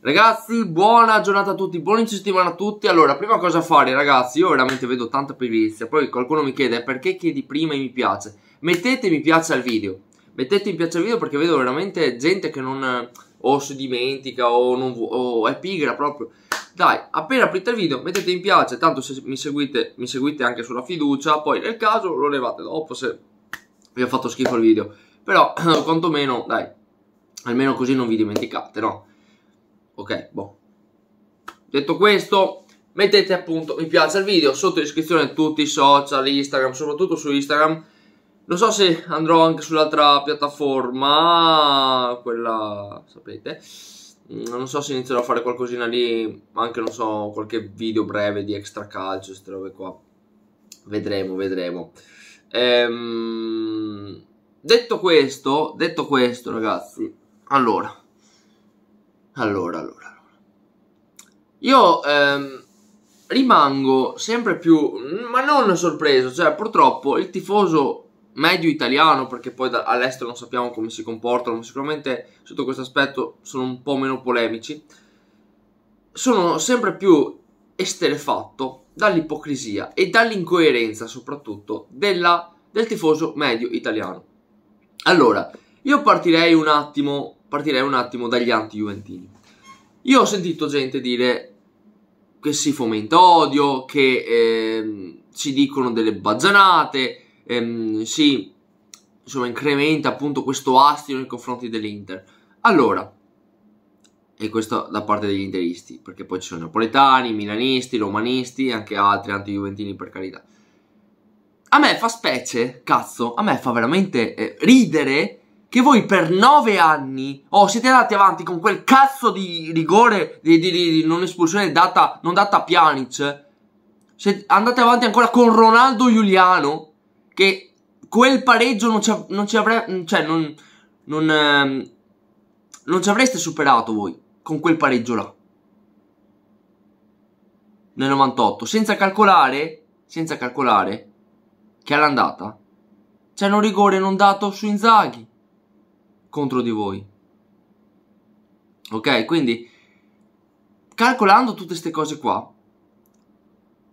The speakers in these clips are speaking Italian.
Ragazzi, buona giornata a tutti, buona settimana a tutti. Allora, prima cosa a fare, ragazzi, io veramente vedo tanta pigrizia. Poi qualcuno mi chiede eh, perché chiedi prima e mi piace. Mettete mi piace al video. Mettete mi piace al video perché vedo veramente gente che non o si dimentica o, non, o è pigra proprio. Dai, appena aprite il video, mettete mi piace, tanto se mi seguite, mi seguite anche sulla fiducia, poi nel caso lo levate dopo se vi ha fatto schifo il video. Però quantomeno, dai, almeno così non vi dimenticate, no? ok, boh. Detto questo, mettete appunto mi piace al video, sotto in descrizione tutti i social, Instagram, soprattutto su Instagram. Non so se andrò anche sull'altra piattaforma, quella sapete. Non so se inizierò a fare qualcosina lì, anche non so, qualche video breve di extra calcio, queste robe qua. Vedremo, vedremo. Ehm, detto questo, detto questo ragazzi, allora, allora, allora. Io ehm, rimango sempre più, ma non sorpreso, cioè purtroppo il tifoso medio italiano, perché poi da, all'estero non sappiamo come si comportano, sicuramente sotto questo aspetto sono un po' meno polemici, sono sempre più esterefatto dall'ipocrisia e dall'incoerenza soprattutto della, del tifoso medio italiano. Allora, io partirei un attimo partirei un attimo dagli anti-juventini. Io ho sentito gente dire che si fomenta odio, che ehm, si dicono delle bazzanate, ehm, si insomma, incrementa appunto questo astio nei confronti dell'Inter. Allora, e questo da parte degli interisti, perché poi ci sono napoletani, milanisti, romanisti e anche altri anti-juventini per carità. A me fa specie, cazzo, a me fa veramente eh, ridere che voi per nove anni oh, siete andati avanti con quel cazzo di rigore di, di, di, di non espulsione data, non data a Pjanic eh? siete, andate avanti ancora con Ronaldo Giuliano che quel pareggio non ci, non ci avrebbe cioè non non, ehm, non ci avreste superato voi con quel pareggio là nel 98 senza calcolare senza calcolare che all'andata c'è un rigore non dato su Inzaghi contro di voi. Ok, quindi calcolando tutte queste cose qua,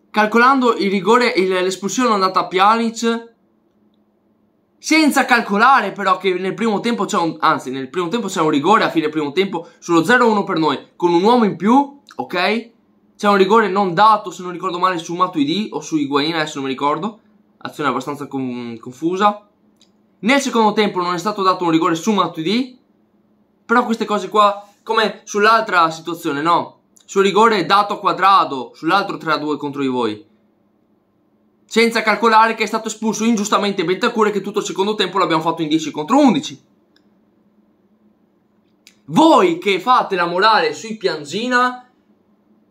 calcolando il rigore, e l'espulsione andata a Pjanic, senza calcolare però che nel primo tempo c'è un, anzi nel primo tempo c'è un rigore a fine primo tempo sullo 0-1 per noi, con un uomo in più, ok? C'è un rigore non dato, se non ricordo male, su Matuidi o su Higuain, adesso non mi ricordo, azione abbastanza con, confusa. Nel secondo tempo non è stato dato un rigore su Matuidi, però queste cose qua, come sull'altra situazione, no? Sul rigore dato a quadrado, sull'altro 3-2 contro di voi. Senza calcolare che è stato espulso ingiustamente Bentacure che tutto il secondo tempo l'abbiamo fatto in 10 contro 11. Voi che fate la morale sui Piangina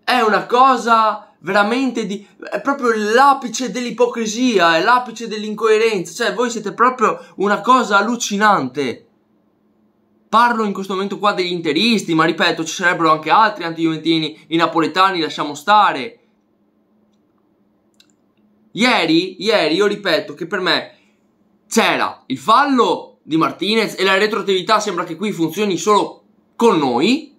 è una cosa veramente di... è proprio l'apice dell'ipocrisia, è l'apice dell'incoerenza, cioè voi siete proprio una cosa allucinante. Parlo in questo momento qua degli interisti, ma ripeto, ci sarebbero anche altri anti-juventini, i napoletani, lasciamo stare. Ieri, ieri, io ripeto che per me c'era il fallo di Martinez e la retroattività sembra che qui funzioni solo con noi,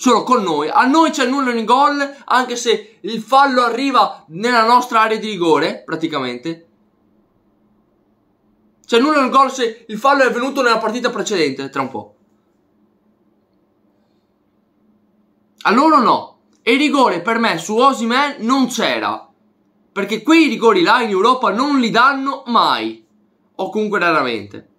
sono con noi. A noi c'è nulla i gol, anche se il fallo arriva nella nostra area di rigore, praticamente. C'è nulla il gol se il fallo è venuto nella partita precedente, tra un po'. A loro no. E il rigore per me su Osimen non c'era. Perché quei rigori là in Europa non li danno mai. O comunque raramente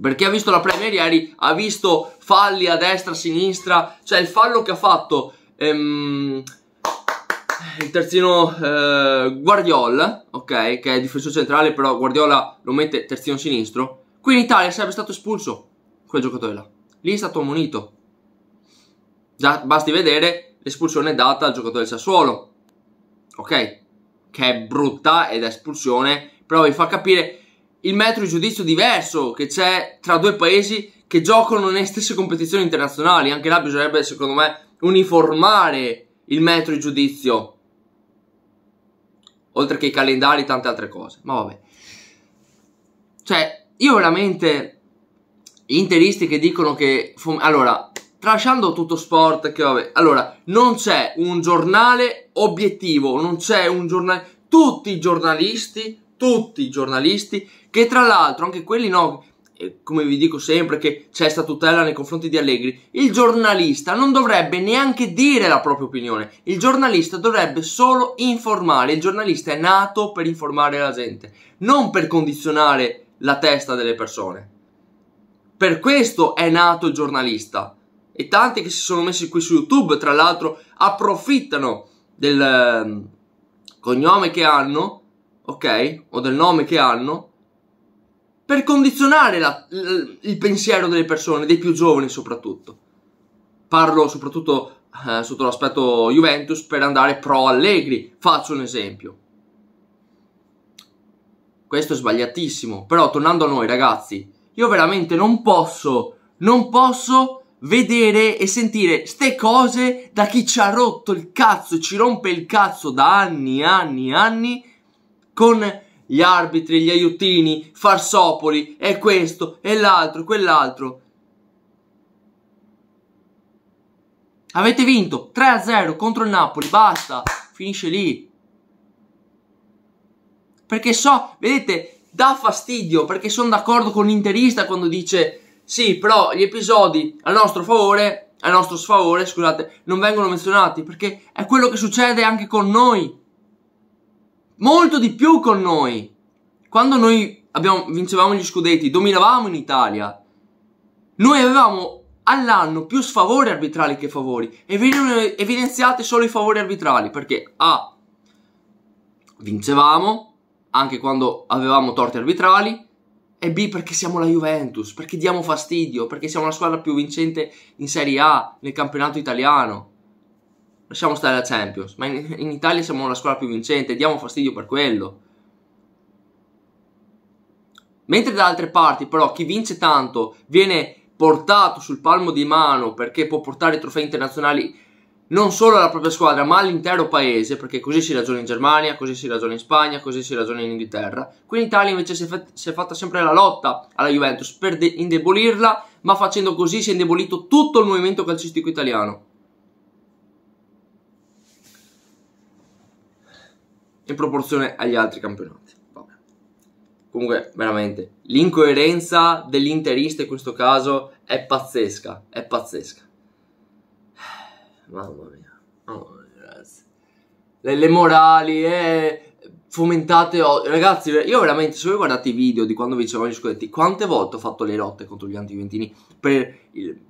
perché ha visto la Premier ieri ha visto falli a destra, a sinistra, cioè il fallo che ha fatto ehm, il terzino eh, Guardiola, ok, che è difensore centrale, però Guardiola lo mette terzino sinistro. Qui in Italia sarebbe stato espulso quel giocatore là. Lì è stato ammonito. Già basti vedere l'espulsione data al giocatore del Sassuolo. Ok? Che è brutta ed è espulsione, però vi fa capire il metro di giudizio diverso che c'è tra due paesi che giocano nelle stesse competizioni internazionali. Anche là bisognerebbe, secondo me, uniformare il metro di giudizio. Oltre che i calendari e tante altre cose. Ma vabbè. Cioè, io veramente... Gli Interisti che dicono che... Allora, tralasciando tutto sport, che vabbè... Allora, non c'è un giornale obiettivo, non c'è un giornale... Tutti i giornalisti tutti i giornalisti, che tra l'altro anche quelli no, come vi dico sempre che c'è questa tutela nei confronti di Allegri, il giornalista non dovrebbe neanche dire la propria opinione, il giornalista dovrebbe solo informare, il giornalista è nato per informare la gente, non per condizionare la testa delle persone. Per questo è nato il giornalista e tanti che si sono messi qui su YouTube, tra l'altro, approfittano del ehm, cognome che hanno ok? O del nome che hanno, per condizionare la, l, il pensiero delle persone, dei più giovani soprattutto. Parlo soprattutto eh, sotto l'aspetto Juventus per andare pro Allegri, faccio un esempio. Questo è sbagliatissimo, però tornando a noi ragazzi, io veramente non posso, non posso vedere e sentire ste cose da chi ci ha rotto il cazzo, ci rompe il cazzo da anni, anni, anni con gli arbitri, gli aiutini, farsopoli, e questo, e l'altro, quell'altro. Avete vinto 3-0 contro il Napoli, basta, finisce lì. Perché so, vedete, dà fastidio, perché sono d'accordo con l'interista quando dice sì, però gli episodi a nostro favore, a nostro sfavore, scusate, non vengono menzionati, perché è quello che succede anche con noi molto di più con noi. Quando noi abbiamo, vincevamo gli scudetti, dominavamo in Italia, noi avevamo all'anno più sfavori arbitrali che favori e venivano evidenziati solo i favori arbitrali perché A. Vincevamo anche quando avevamo torti arbitrali e B perché siamo la Juventus, perché diamo fastidio, perché siamo la squadra più vincente in Serie A nel campionato italiano lasciamo stare la Champions, ma in, in Italia siamo la squadra più vincente, diamo fastidio per quello. Mentre da altre parti, però, chi vince tanto viene portato sul palmo di mano perché può portare trofei internazionali non solo alla propria squadra, ma all'intero paese, perché così si ragiona in Germania, così si ragiona in Spagna, così si ragiona in Inghilterra. Qui in Italia invece si è, fatta, si è fatta sempre la lotta alla Juventus per indebolirla, ma facendo così si è indebolito tutto il movimento calcistico italiano. in proporzione agli altri campionati. Vabbè. Comunque, veramente, l'incoerenza dell'interista in questo caso è pazzesca, è pazzesca. Mamma mia, mamma mia, ragazzi. Le, le morali, eh, fomentate... Oh, ragazzi, io veramente, se voi guardate i video di quando vincevamo gli scudetti, quante volte ho fatto le lotte contro gli antiventini per,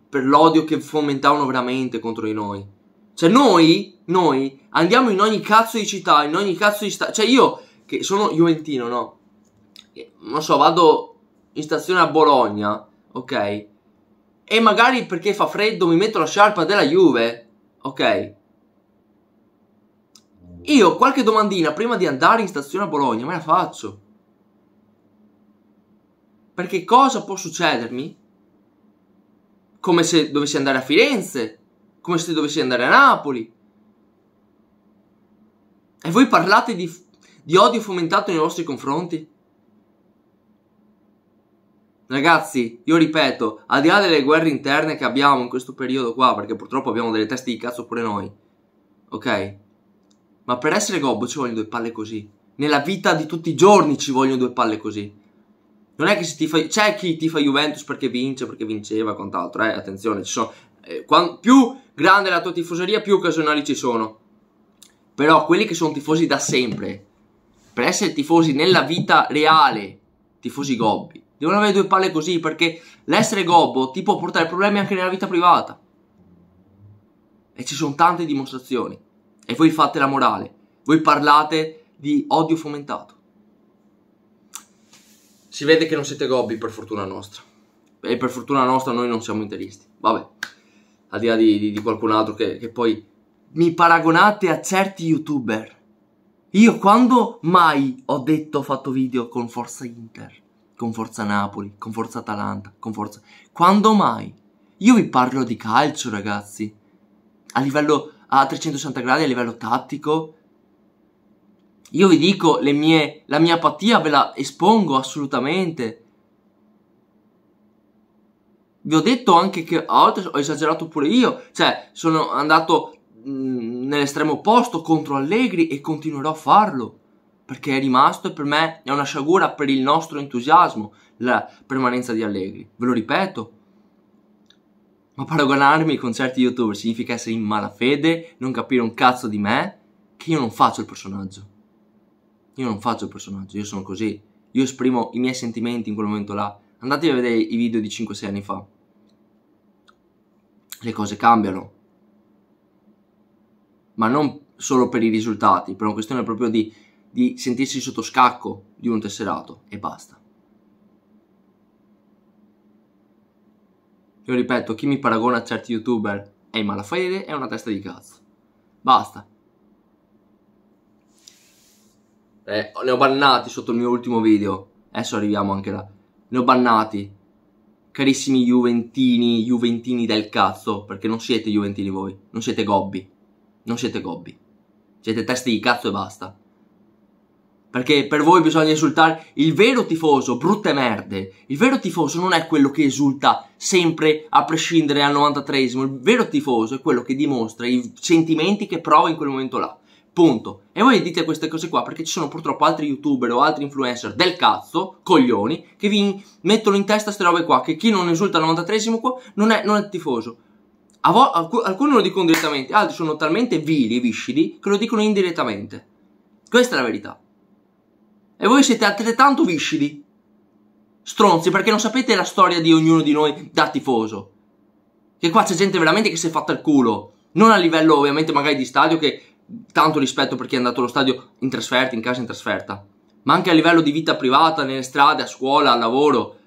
per l'odio che fomentavano veramente contro di noi. Cioè noi, noi andiamo in ogni cazzo di città, in ogni cazzo di città. Cioè io, che sono Juventino, no? Non so, vado in stazione a Bologna, ok? E magari perché fa freddo mi metto la sciarpa della Juve, ok? Io qualche domandina prima di andare in stazione a Bologna me la faccio. Perché cosa può succedermi? Come se dovessi andare a Firenze come se dovessi andare a Napoli. E voi parlate di, di odio fomentato nei vostri confronti? Ragazzi, io ripeto, al di là delle guerre interne che abbiamo in questo periodo qua, perché purtroppo abbiamo delle teste di cazzo pure noi, ok? Ma per essere gobbo ci vogliono due palle così. Nella vita di tutti i giorni ci vogliono due palle così. Non è che si tifa... C'è chi ti fa Juventus perché vince, perché vinceva e quant'altro, eh? Attenzione, ci sono... Eh, quando, più grande la tua tifoseria, più occasionali ci sono. Però quelli che sono tifosi da sempre, per essere tifosi nella vita reale, tifosi gobbi, devono avere due palle così perché l'essere gobbo ti può portare problemi anche nella vita privata. E ci sono tante dimostrazioni. E voi fate la morale, voi parlate di odio fomentato. Si vede che non siete gobbi per fortuna nostra. E per fortuna nostra noi non siamo interisti. Vabbè al di là di, di, di qualcun altro che, che poi mi paragonate a certi youtuber. Io quando mai ho detto, ho fatto video con Forza Inter, con Forza Napoli, con Forza Atalanta, con Forza... Quando mai? Io vi parlo di calcio, ragazzi. A livello a 360 gradi, a livello tattico. Io vi dico le mie, la mia apatia, ve la espongo assolutamente vi ho detto anche che a volte ho esagerato pure io, cioè sono andato mhmm, nell'estremo opposto contro Allegri e continuerò a farlo perché è rimasto e per me è una sciagura per il nostro entusiasmo la permanenza di Allegri, ve lo ripeto. Ma paragonarmi con certi youtuber significa essere in malafede, non capire un cazzo di me, che io non faccio il personaggio. Io non faccio il personaggio, io sono così. Io esprimo i miei sentimenti in quel momento là. Andatevi a vedere i video di 5-6 anni fa le cose cambiano. Ma non solo per i risultati, per una questione proprio di, di sentirsi sotto scacco di un tesserato e basta. Io ripeto, chi mi paragona a certi youtuber e hey, Malafede è una testa di cazzo. Basta. Eh, ne ho bannati sotto il mio ultimo video. Adesso arriviamo anche là. Ne ho bannati carissimi Juventini, Juventini del cazzo, perché non siete Juventini voi, non siete gobbi, non siete gobbi, siete testi di cazzo e basta. Perché per voi bisogna esultare il vero tifoso, brutte merde. Il vero tifoso non è quello che esulta sempre a prescindere dal 93esimo. Il vero tifoso è quello che dimostra i sentimenti che prova in quel momento là. Punto. E voi dite queste cose qua perché ci sono purtroppo altri youtuber o altri influencer del cazzo, coglioni, che vi mettono in testa queste robe qua, che chi non esulta al 93esimo qua non è, non è tifoso. Vo- alc- alcuni lo dicono direttamente, altri sono talmente vili e viscidi che lo dicono indirettamente. Questa è la verità. E voi siete altrettanto viscidi, stronzi, perché non sapete la storia di ognuno di noi da tifoso. Che qua c'è gente veramente che si è fatta il culo. Non a livello ovviamente magari di stadio che tanto rispetto per chi è andato allo stadio in trasferta, in casa in trasferta, ma anche a livello di vita privata, nelle strade, a scuola, al lavoro.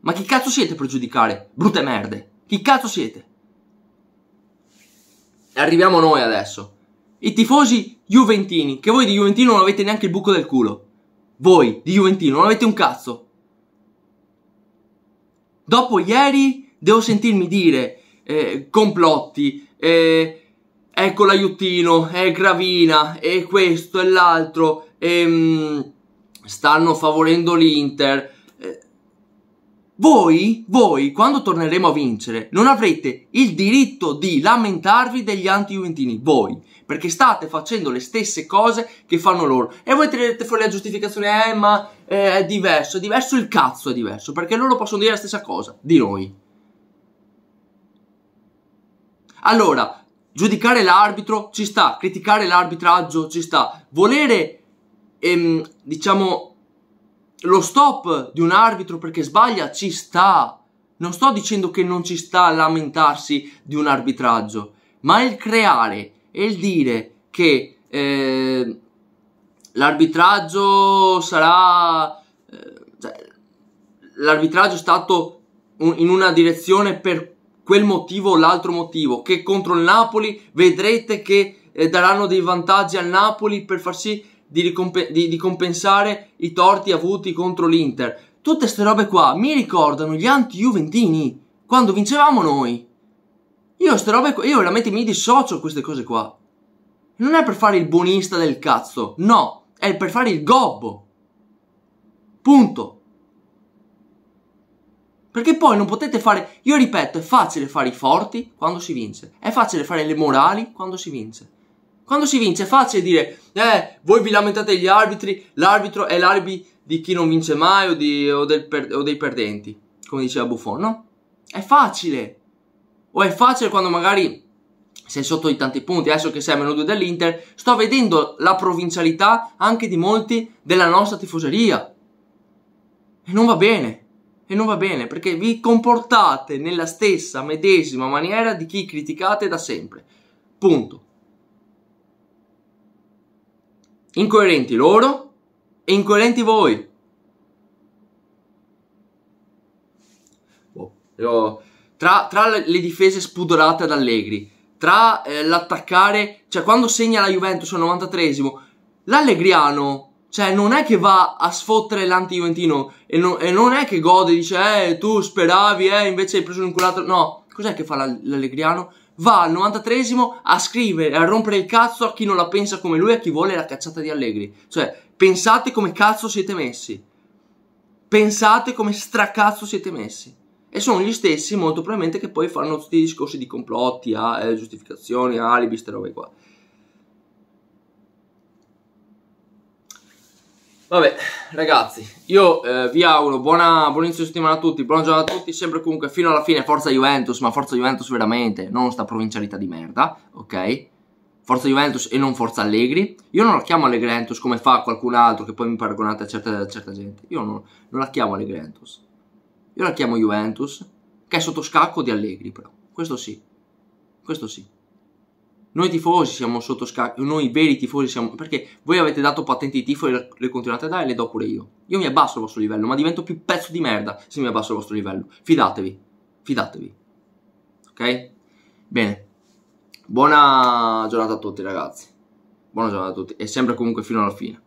Ma chi cazzo siete per giudicare? Brutte merde. Chi cazzo siete? E arriviamo noi adesso. I tifosi juventini, che voi di juventino non avete neanche il buco del culo. Voi di juventino non avete un cazzo. Dopo ieri devo sentirmi dire eh, complotti, eh, ecco l'aiutino, è Gravina, e questo, e l'altro, e, ehm, stanno favorendo l'Inter. Eh, voi, voi, quando torneremo a vincere, non avrete il diritto di lamentarvi degli anti-juventini, voi, perché state facendo le stesse cose che fanno loro. E voi tirerete fuori la giustificazione, eh, ma eh, è diverso, è diverso il cazzo, è diverso, perché loro possono dire la stessa cosa di noi. Allora, giudicare l'arbitro ci sta, criticare l'arbitraggio ci sta, volere, ehm, diciamo, lo stop di un arbitro perché sbaglia ci sta. Non sto dicendo che non ci sta a lamentarsi di un arbitraggio, ma il creare e il dire che eh, l'arbitraggio sarà... Eh, cioè, l'arbitraggio è stato un, in una direzione per quel motivo o l'altro motivo, che contro il Napoli vedrete che eh, daranno dei vantaggi al Napoli per far sì di, ricomp- di, di compensare i torti avuti contro l'Inter. Tutte queste robe qua mi ricordano gli anti-juventini, quando vincevamo noi. Io ste robe io veramente mi dissocio a queste cose qua. Non è per fare il buonista del cazzo, no, è per fare il gobbo. Punto. Perché poi non potete fare, io ripeto, è facile fare i forti quando si vince, è facile fare le morali quando si vince. Quando si vince è facile dire, eh, voi vi lamentate degli arbitri, l'arbitro è l'arbitro di chi non vince mai o, di, o, per, o dei perdenti, come diceva Buffon, no? È facile. O è facile quando magari sei sotto di tanti punti, adesso che sei a meno 2 dell'Inter, sto vedendo la provincialità anche di molti della nostra tifoseria. E non va bene e non va bene perché vi comportate nella stessa medesima maniera di chi criticate da sempre. Punto. Incoerenti loro e incoerenti voi. Oh, tra, tra, le difese spudorate ad Allegri, tra eh, l'attaccare, cioè quando segna la Juventus al 93esimo, l'Allegriano cioè, non è che va a sfottere l'anti-Juventino e, no, e, non è che gode, dice, eh, tu speravi, eh, invece hai preso un culato. No, cos'è che fa l'Allegriano? Va al 93esimo a scrivere, a rompere il cazzo a chi non la pensa come lui, e a chi vuole la cacciata di Allegri. Cioè, pensate come cazzo siete messi. Pensate come stracazzo siete messi. E sono gli stessi, molto probabilmente, che poi fanno tutti i discorsi di complotti, a, ah, eh, giustificazioni, alibi, queste robe qua. Vabbè, ragazzi, io eh, vi auguro buona, buon inizio di settimana a tutti, buona giornata a tutti, sempre comunque fino alla fine forza Juventus, ma forza Juventus veramente, non sta provincialità di merda, ok? Forza Juventus e non forza Allegri. Io non la chiamo Allegrentus come fa qualcun altro che poi mi paragonate a certa, a certa gente. Io non, non la chiamo Allegrentus. Io la chiamo Juventus, che è sotto scacco di Allegri però. Questo sì. Questo sì. Noi tifosi siamo sotto scacco, noi veri tifosi siamo... Perché voi avete dato patenti di tifo e le continuate a dare e le do pure io. Io mi abbasso il vostro livello, ma divento più pezzo di merda se mi abbasso il vostro livello. Fidatevi, fidatevi. Ok? Bene. Buona giornata a tutti ragazzi. Buona giornata a tutti e sempre comunque fino alla fine.